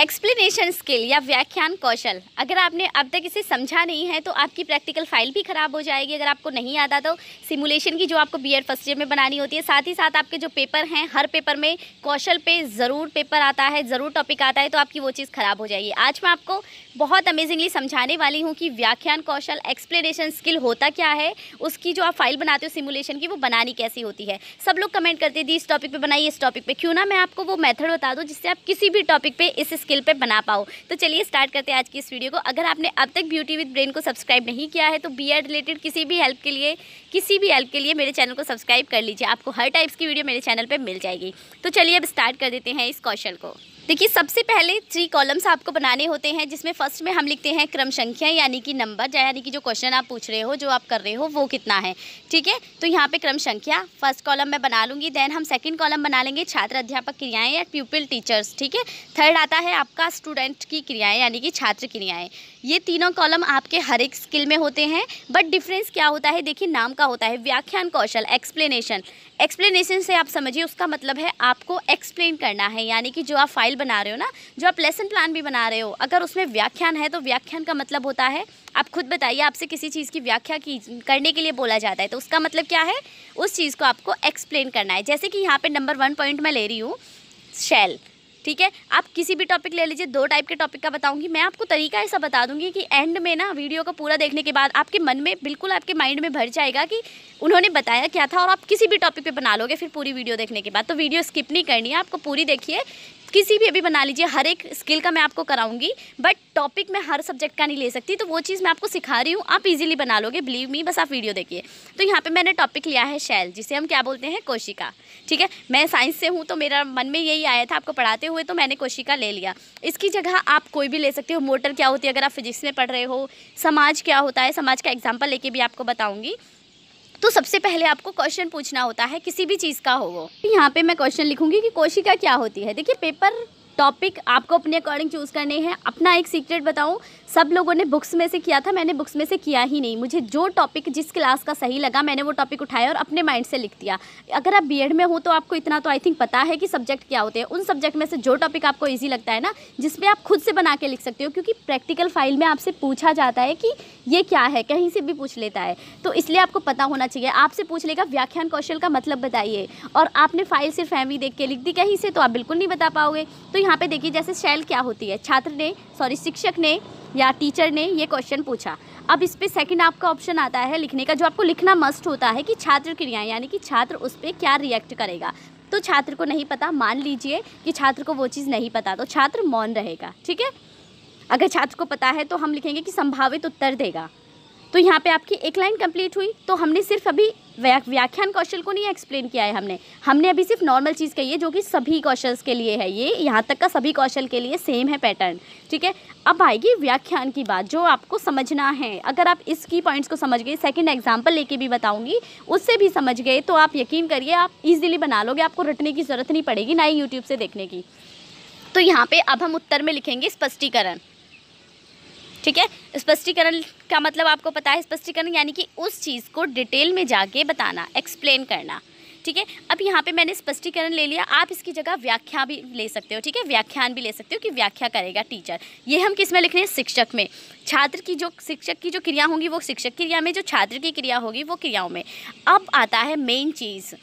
explanation skill या व्याख्यान कौशल अगर आपने अब तक इसे समझा नहीं है तो आपकी प्रैक्टिकल फाइल भी ख़राब हो जाएगी अगर आपको नहीं आता तो सिमुलेशन की जो आपको बी एड फर्स्ट ईयर में बनानी होती है साथ ही साथ आपके जो पेपर हैं हर पेपर में कौशल पे ज़रूर पेपर आता है ज़रूर टॉपिक आता है तो आपकी वो चीज़ ख़राब हो जाएगी आज मैं आपको बहुत अमेजिंगली समझाने वाली हूँ कि व्याख्यान कौशल एक्सप्लेनेशन स्किल होता क्या है उसकी जो आप फाइल बनाते हो सिमुलेशन की वो बनानी कैसी होती है सब लोग कमेंट करते दी इस टॉपिक पर बनाइए इस टॉपिक पर क्यों ना मैं आपको वो मैथड बता दूँ जिससे आप किसी भी टॉपिक पर इस स्किल पे बना पाओ तो चलिए स्टार्ट करते हैं आज की इस वीडियो को अगर आपने अब तक ब्यूटी विद ब्रेन को सब्सक्राइब नहीं किया है तो बी रिलेटेड किसी भी हेल्प के लिए किसी भी हेल्प के लिए मेरे चैनल को सब्सक्राइब कर लीजिए आपको हर टाइप्स की वीडियो मेरे चैनल पर मिल जाएगी तो चलिए अब स्टार्ट कर देते हैं इस कौशल को देखिए सबसे पहले थ्री कॉलम्स आपको बनाने होते हैं जिसमें फर्स्ट में हम लिखते हैं क्रम संख्या यानी कि नंबर यानी कि जो क्वेश्चन आप पूछ रहे हो जो आप कर रहे हो वो कितना है ठीक है तो यहाँ पे क्रम संख्या फर्स्ट कॉलम मैं बना लूँगी देन हम सेकंड कॉलम बना लेंगे छात्र अध्यापक क्रियाएँ या प्यूपिल टीचर्स ठीक है थर्ड आता है आपका स्टूडेंट की क्रियाएँ यानी कि छात्र क्रियाएँ ये तीनों कॉलम आपके हर एक स्किल में होते हैं बट डिफरेंस क्या होता है देखिए नाम का होता है व्याख्यान कौशल एक्सप्लेनेशन एक्सप्लेनेशन से आप समझिए उसका मतलब है आपको एक्सप्लेन करना है यानी कि जो आप फाइल बना रहे हो ना जो आप लेसन प्लान भी बना रहे हो अगर उसमें व्याख्यान है तो व्याख्यान का मतलब होता है आप खुद बताइए आपसे किसी चीज़ की व्याख्या की करने के लिए बोला जाता है तो उसका मतलब क्या है उस चीज़ को आपको एक्सप्लेन करना है जैसे कि यहाँ पर नंबर वन पॉइंट मैं ले रही हूँ शेल ठीक है आप किसी भी टॉपिक ले लीजिए दो टाइप के टॉपिक का बताऊंगी मैं आपको तरीका ऐसा बता दूंगी कि एंड में ना वीडियो को पूरा देखने के बाद आपके मन में बिल्कुल आपके माइंड में भर जाएगा कि उन्होंने बताया क्या था और आप किसी भी टॉपिक पर बना लोगे फिर पूरी वीडियो देखने के बाद तो वीडियो स्किप नहीं करनी है आपको पूरी देखिए किसी भी अभी बना लीजिए हर एक स्किल का मैं आपको कराऊंगी बट टॉपिक मैं हर सब्जेक्ट का नहीं ले सकती तो वो चीज़ मैं आपको सिखा रही हूँ आप इजीली बना लोगे बिलीव मी बस आप वीडियो देखिए तो यहाँ पे मैंने टॉपिक लिया है शैल जिसे हम क्या बोलते हैं कोशिका ठीक है मैं साइंस से हूँ तो मेरा मन में यही आया था आपको पढ़ाते हुए तो मैंने कोशिका ले लिया इसकी जगह आप कोई भी ले सकते हो मोटर क्या होती है अगर आप फिजिक्स में पढ़ रहे हो समाज क्या होता है समाज का एग्जाम्पल लेके भी आपको बताऊँगी तो सबसे पहले आपको क्वेश्चन पूछना होता है किसी भी चीज़ का हो वो यहाँ पे मैं क्वेश्चन लिखूंगी कि कोशिका क्या होती है देखिए पेपर टॉपिक आपको अपने अकॉर्डिंग चूज़ करने हैं अपना एक सीक्रेट बताऊं सब लोगों ने बुक्स में से किया था मैंने बुक्स में से किया ही नहीं मुझे जो टॉपिक जिस क्लास का सही लगा मैंने वो टॉपिक उठाया और अपने माइंड से लिख दिया अगर आप बी में हो तो आपको इतना तो आई थिंक पता है कि सब्जेक्ट क्या होते हैं उन सब्जेक्ट में से जो टॉपिक आपको ईजी लगता है ना जिसमें आप खुद से बना के लिख सकते हो क्योंकि प्रैक्टिकल फाइल में आपसे पूछा जाता है कि ये क्या है कहीं से भी पूछ लेता है तो इसलिए आपको पता होना चाहिए आपसे पूछ लेगा व्याख्यान कौशल का मतलब बताइए और आपने फाइल सिर्फ एम देख के लिख दी कहीं से तो आप बिल्कुल नहीं बता पाओगे तो यहाँ पे देखिए जैसे शैल क्या होती है छात्र ने सॉरी शिक्षक ने या टीचर ने ये क्वेश्चन पूछा अब इस पर सेकेंड आपका ऑप्शन आता है लिखने का जो आपको लिखना मस्ट होता है कि छात्र क्रियाएँ यानी कि छात्र उस पर क्या रिएक्ट करेगा तो छात्र को नहीं पता मान लीजिए कि छात्र को वो चीज़ नहीं पता तो छात्र मौन रहेगा ठीक है अगर छात्र को पता है तो हम लिखेंगे कि संभावित उत्तर देगा तो यहाँ पे आपकी एक लाइन कंप्लीट हुई तो हमने सिर्फ अभी व्याख्यान कौशल को नहीं एक्सप्लेन किया है हमने हमने अभी सिर्फ नॉर्मल चीज़ कही है जो कि सभी कौशल्स के लिए है ये यहाँ तक का सभी कौशल के लिए सेम है पैटर्न ठीक है अब आएगी व्याख्यान की बात जो आपको समझना है अगर आप इसकी पॉइंट्स को समझ गए सेकंड एग्जांपल लेके भी बताऊंगी उससे भी समझ गए तो आप यकीन करिए आप ईजिली बना लोगे आपको रटने की ज़रूरत नहीं पड़ेगी ना ही यूट्यूब से देखने की तो यहाँ पे अब हम उत्तर में लिखेंगे स्पष्टीकरण ठीक है स्पष्टीकरण इसका मतलब आपको पता है स्पष्टीकरण यानी कि उस चीज़ को डिटेल में जाके बताना एक्सप्लेन करना ठीक है अब यहाँ पे मैंने स्पष्टीकरण ले लिया आप इसकी जगह व्याख्या भी ले सकते हो ठीक है व्याख्यान भी ले सकते हो कि व्याख्या करेगा टीचर ये हम किस में लिख रहे हैं शिक्षक में छात्र की जो शिक्षक की जो क्रिया होंगी वो शिक्षक क्रिया में जो छात्र की क्रिया होगी वो क्रियाओं में अब आता है मेन चीज़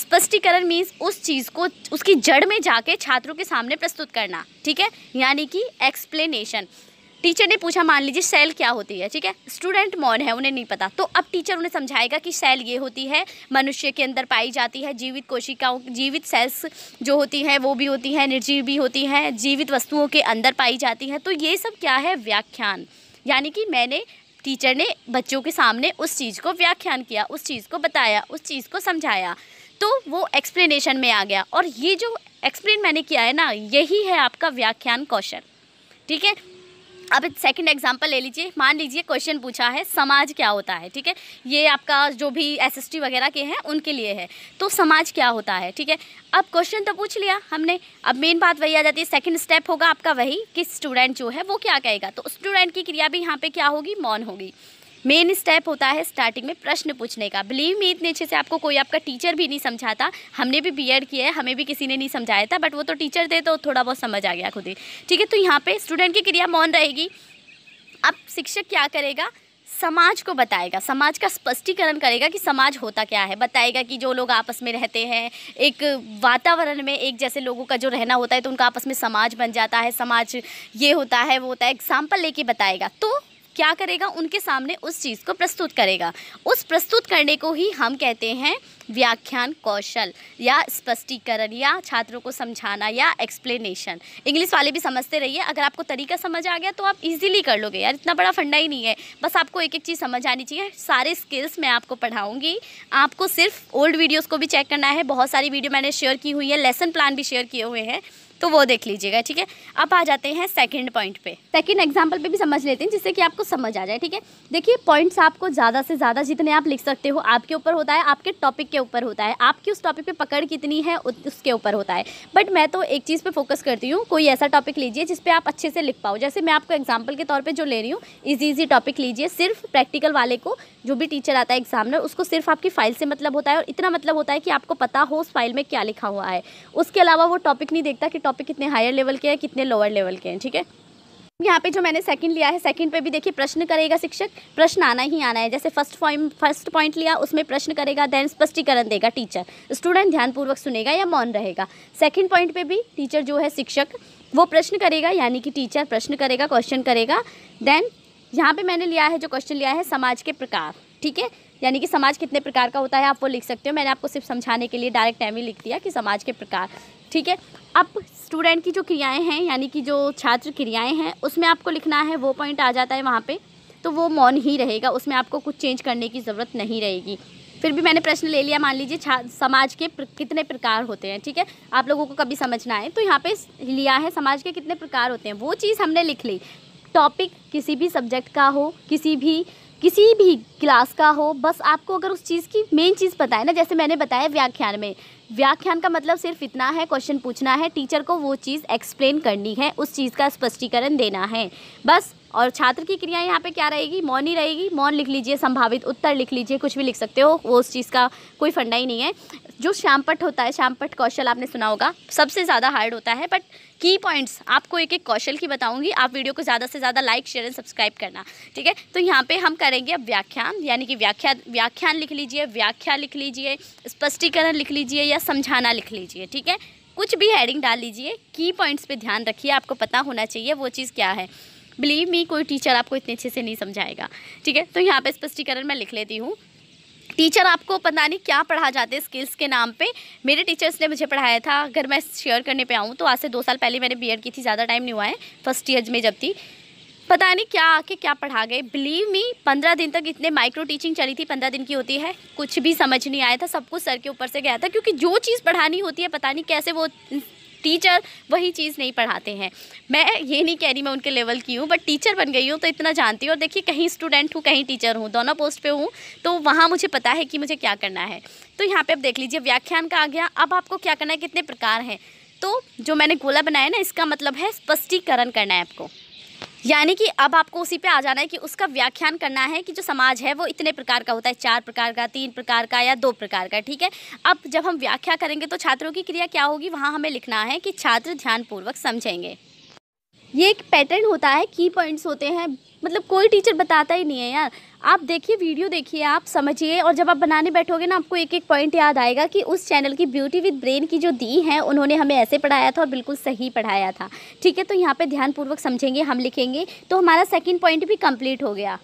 स्पष्टीकरण मीन्स उस चीज़ को उसकी जड़ में जाके छात्रों के सामने प्रस्तुत करना ठीक है यानी कि एक्सप्लेनेशन टीचर ने पूछा मान लीजिए सेल क्या होती है ठीक है स्टूडेंट मौन है उन्हें नहीं पता तो अब टीचर उन्हें समझाएगा कि सेल ये होती है मनुष्य के अंदर पाई जाती है जीवित कोशिकाओं जीवित सेल्स जो होती हैं वो भी होती हैं निर्जीव भी होती हैं जीवित वस्तुओं के अंदर पाई जाती हैं तो ये सब क्या है व्याख्यान यानी कि मैंने टीचर ने बच्चों के सामने उस चीज़ को व्याख्यान किया उस चीज़ को बताया उस चीज़ को समझाया तो वो एक्सप्लेनेशन में आ गया और ये जो एक्सप्लेन मैंने किया है ना यही है आपका व्याख्यान कौशल ठीक है अब एक सेकंड एग्जांपल ले लीजिए मान लीजिए क्वेश्चन पूछा है समाज क्या होता है ठीक है ये आपका जो भी एसएसटी वगैरह के हैं उनके लिए है तो समाज क्या होता है ठीक है अब क्वेश्चन तो पूछ लिया हमने अब मेन बात वही आ जाती है सेकंड स्टेप होगा आपका वही कि स्टूडेंट जो है वो क्या कहेगा तो स्टूडेंट की क्रिया भी यहाँ पे क्या होगी मौन होगी मेन स्टेप होता है स्टार्टिंग में प्रश्न पूछने का बिलीव मी इतने अच्छे से आपको कोई आपका टीचर भी नहीं समझाता हमने भी बी किया है हमें भी किसी ने नहीं समझाया था बट वो तो टीचर थे तो थोड़ा बहुत समझ आ गया खुद ही ठीक है तो यहाँ पर स्टूडेंट की क्रिया मौन रहेगी अब शिक्षक क्या करेगा समाज को बताएगा समाज का स्पष्टीकरण करेगा कि समाज होता क्या है बताएगा कि जो लोग आपस में रहते हैं एक वातावरण में एक जैसे लोगों का जो रहना होता है तो उनका आपस में समाज बन जाता है समाज ये होता है वो होता है एग्जाम्पल लेके बताएगा तो क्या करेगा उनके सामने उस चीज़ को प्रस्तुत करेगा उस प्रस्तुत करने को ही हम कहते हैं व्याख्यान कौशल या स्पष्टीकरण या छात्रों को समझाना या एक्सप्लेनेशन इंग्लिश वाले भी समझते रहिए अगर आपको तरीका समझ आ गया तो आप इजीली कर लोगे यार इतना बड़ा फंडा ही नहीं है बस आपको एक एक चीज़ समझ आनी चाहिए सारे स्किल्स मैं आपको पढ़ाऊँगी आपको सिर्फ ओल्ड वीडियोज़ को भी चेक करना है बहुत सारी वीडियो मैंने शेयर की हुई है लेसन प्लान भी शेयर किए हुए हैं तो वो देख लीजिएगा ठीक है अब आ जाते हैं सेकंड पॉइंट पे सेकंड एग्जांपल पे भी समझ लेते हैं जिससे कि आपको समझ आ जाए ठीक है देखिए पॉइंट्स आपको ज़्यादा से ज़्यादा जितने आप लिख सकते हो आपके ऊपर होता है आपके टॉपिक के ऊपर होता है आपकी उस टॉपिक पर पकड़ कितनी है उसके ऊपर होता है बट मैं तो एक चीज़ पर फोकस करती हूँ कोई ऐसा टॉपिक लीजिए जिसपे आप अच्छे से लिख पाओ जैसे मैं आपको एग्जाम्पल के तौर पर जो ले रही हूँ ईजी ईजी टॉपिक लीजिए सिर्फ प्रैक्टिकल वाले को जो भी टीचर आता है एग्जामिनर उसको सिर्फ आपकी फाइल से मतलब होता है और इतना मतलब होता है कि आपको पता हो उस फाइल में क्या लिखा हुआ है उसके अलावा वो टॉपिक नहीं देखता कि टॉपिक कितने हायर लेवल के हैं कितने लोअर लेवल के हैं ठीक है यहाँ पे जो मैंने सेकंड लिया है सेकंड पे भी देखिए प्रश्न करेगा शिक्षक प्रश्न आना ही आना है जैसे फर्स्ट पॉइंट फर्स्ट पॉइंट लिया उसमें प्रश्न करेगा देन स्पष्टीकरण देगा टीचर स्टूडेंट ध्यानपूर्वक सुनेगा या मौन रहेगा सेकंड पॉइंट पे भी टीचर जो है शिक्षक वो प्रश्न करेगा यानी कि टीचर प्रश्न करेगा क्वेश्चन करेगा देन यहाँ पर मैंने लिया है जो क्वेश्चन लिया है समाज के प्रकार ठीक है यानी कि समाज कितने प्रकार का होता है आप वो लिख सकते हो मैंने आपको सिर्फ समझाने के लिए डायरेक्ट टाइम ही लिख दिया कि समाज के प्रकार ठीक है अब स्टूडेंट की जो क्रियाएं हैं यानी कि जो छात्र क्रियाएं हैं उसमें आपको लिखना है वो पॉइंट आ जाता है वहाँ पे तो वो मौन ही रहेगा उसमें आपको कुछ चेंज करने की ज़रूरत नहीं रहेगी फिर भी मैंने प्रश्न ले लिया मान लीजिए समाज के प्र, कितने प्रकार होते हैं ठीक है आप लोगों को कभी समझना है तो यहाँ पर लिया है समाज के कितने प्रकार होते हैं वो चीज़ हमने लिख ली टॉपिक किसी भी सब्जेक्ट का हो किसी भी किसी भी क्लास का हो बस आपको अगर उस चीज़ की मेन चीज़ पता है ना जैसे मैंने बताया व्याख्यान में व्याख्यान का मतलब सिर्फ इतना है क्वेश्चन पूछना है टीचर को वो चीज़ एक्सप्लेन करनी है उस चीज़ का स्पष्टीकरण देना है बस और छात्र की क्रिया यहाँ पे क्या रहेगी मौन ही रहेगी मौन लिख लीजिए संभावित उत्तर लिख लीजिए कुछ भी लिख सकते हो वो उस चीज़ का कोई फंडा ही नहीं है जो श्यामपट होता है श्यामपट कौशल आपने सुना होगा सबसे ज़्यादा हार्ड होता है बट की पॉइंट्स आपको एक एक कौशल की बताऊंगी आप वीडियो को ज़्यादा से ज़्यादा लाइक शेयर एंड सब्सक्राइब करना ठीक है तो यहाँ पे हम करेंगे अब व्याख्यान यानी कि व्याख्या व्याख्यान लिख लीजिए व्याख्या लिख लीजिए स्पष्टीकरण लिख लीजिए या समझाना लिख लीजिए ठीक है कुछ भी हेडिंग डाल लीजिए की पॉइंट्स पर ध्यान रखिए आपको पता होना चाहिए वो चीज़ क्या है बिलीव मी कोई टीचर आपको इतने अच्छे से नहीं समझाएगा ठीक है तो यहाँ पे स्पष्टीकरण मैं लिख लेती हूँ टीचर आपको पता नहीं क्या पढ़ा जाते स्किल्स के नाम पे मेरे टीचर्स ने मुझे पढ़ाया था अगर मैं शेयर करने पे आऊँ तो आज से दो साल पहले मैंने बीएड की थी ज़्यादा टाइम नहीं हुआ है फर्स्ट ईयर में जब थी पता नहीं क्या आके क्या पढ़ा गए बिलीव मी पंद्रह दिन तक इतने माइक्रो टीचिंग चली थी पंद्रह दिन की होती है कुछ भी समझ नहीं आया था सब कुछ सर के ऊपर से गया था क्योंकि जो चीज़ पढ़ानी होती है पता नहीं कैसे वो टीचर वही चीज़ नहीं पढ़ाते हैं मैं ये नहीं कह रही मैं उनके लेवल की हूँ बट टीचर बन गई हूँ तो इतना जानती हूँ और देखिए कहीं स्टूडेंट हूँ कहीं टीचर हूँ दोनों पोस्ट पे हूँ तो वहाँ मुझे पता है कि मुझे क्या करना है तो यहाँ पे आप देख लीजिए व्याख्यान का आ गया अब आपको क्या करना है कितने प्रकार हैं तो जो मैंने गोला बनाया ना इसका मतलब है स्पष्टीकरण करना है आपको यानी कि अब आपको उसी पे आ जाना है कि उसका व्याख्यान करना है कि जो समाज है वो इतने प्रकार का होता है चार प्रकार का तीन प्रकार का या दो प्रकार का ठीक है अब जब हम व्याख्या करेंगे तो छात्रों की क्रिया क्या होगी वहाँ हमें लिखना है कि छात्र ध्यानपूर्वक समझेंगे ये एक पैटर्न होता है की पॉइंट्स होते हैं मतलब कोई टीचर बताता ही नहीं है यार आप देखिए वीडियो देखिए आप समझिए और जब आप बनाने बैठोगे ना आपको एक एक पॉइंट याद आएगा कि उस चैनल की ब्यूटी विद ब्रेन की जो दी है उन्होंने हमें ऐसे पढ़ाया था और बिल्कुल सही पढ़ाया था ठीक है तो यहाँ पे ध्यानपूर्वक समझेंगे हम लिखेंगे तो हमारा सेकेंड पॉइंट भी कम्प्लीट हो गया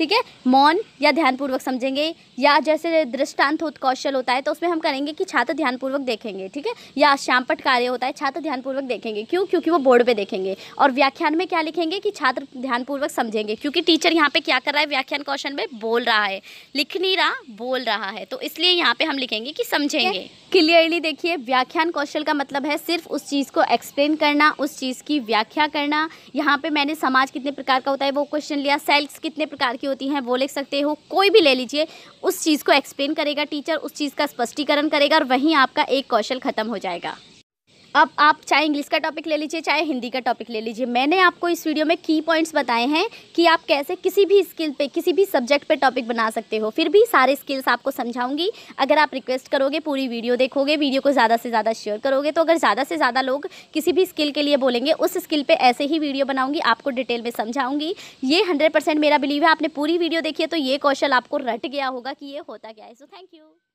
ठीक है मौन या ध्यानपूर्वक समझेंगे या जैसे दृष्टांत कौशल होता है तो उसमें हम करेंगे कि छात्र ध्यानपूर्वक देखेंगे ठीक है या श्यामपट कार्य होता है छात्र ध्यानपूर्वक देखेंगे क्यों क्योंकि वो बोर्ड पे देखेंगे और व्याख्यान में क्या लिखेंगे कि छात्र ध्यानपूर्वक समझेंगे क्योंकि टीचर यहाँ पर क्या कर रहा है व्याख्यान कौशल में बोल रहा है लिख नहीं रहा बोल रहा है तो इसलिए यहाँ पे हम लिखेंगे कि समझेंगे क्लियरली देखिए व्याख्यान कौशल का मतलब है सिर्फ उस चीज़ को एक्सप्लेन करना उस चीज़ की व्याख्या करना यहाँ पे मैंने समाज कितने प्रकार का होता है वो क्वेश्चन लिया सेल्स कितने प्रकार की होती हैं वो लिख सकते हो कोई भी ले लीजिए उस चीज़ को एक्सप्लेन करेगा टीचर उस चीज़ का स्पष्टीकरण करेगा और वहीं आपका एक कौशल ख़त्म हो जाएगा अब आप चाहे इंग्लिश का टॉपिक ले लीजिए चाहे हिंदी का टॉपिक ले लीजिए मैंने आपको इस वीडियो में की पॉइंट्स बताए हैं कि आप कैसे किसी भी स्किल पे किसी भी सब्जेक्ट पे टॉपिक बना सकते हो फिर भी सारे स्किल्स आपको समझाऊंगी अगर आप रिक्वेस्ट करोगे पूरी वीडियो देखोगे वीडियो को ज़्यादा से ज़्यादा शेयर करोगे तो अगर ज़्यादा से ज़्यादा लोग किसी भी स्किल के लिए बोलेंगे उस स्किल पर ऐसे ही वीडियो बनाऊँगी आपको डिटेल में समझाऊँगी ये हंड्रेड मेरा बिलीव है आपने पूरी वीडियो देखी है तो ये कौशल आपको रट गया होगा कि ये होता क्या है सो थैंक यू